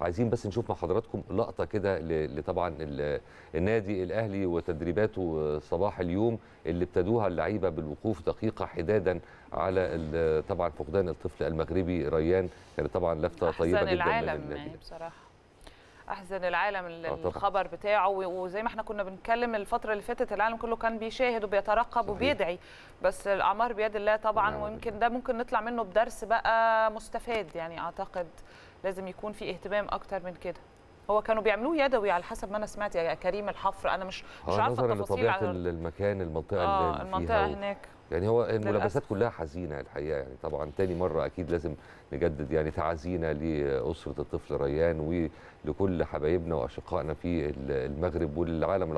عايزين بس نشوف مع حضراتكم لقطه كده لطبعا النادي الاهلي وتدريباته صباح اليوم اللي ابتدوها اللعيبه بالوقوف دقيقه حدادا على طبعا فقدان الطفل المغربي ريان كانت طبعا لفته طيبه جدا العالم من يعني بصراحه احزن العالم آه، الخبر بتاعه وزي ما احنا كنا بنتكلم الفتره اللي فاتت العالم كله كان بيشاهد وبيترقب وبيدعي بس الاعمار بيد الله طبعا نعم. ويمكن ده ممكن نطلع منه بدرس بقى مستفاد يعني اعتقد لازم يكون في اهتمام اكتر من كده هو كانوا بيعملوه يدوي على حسب ما انا سمعت يا يعني كريم الحفر انا مش مش عارفه التفاصيل على المكان المنطقه آه اللي المنطقه فيها هناك يعني هو الملابسات كلها حزينه الحقيقه يعني طبعا تاني مره اكيد لازم نجدد يعني تعازينا لاسره الطفل ريان ولكل حبايبنا واشقائنا في المغرب والعالم العربي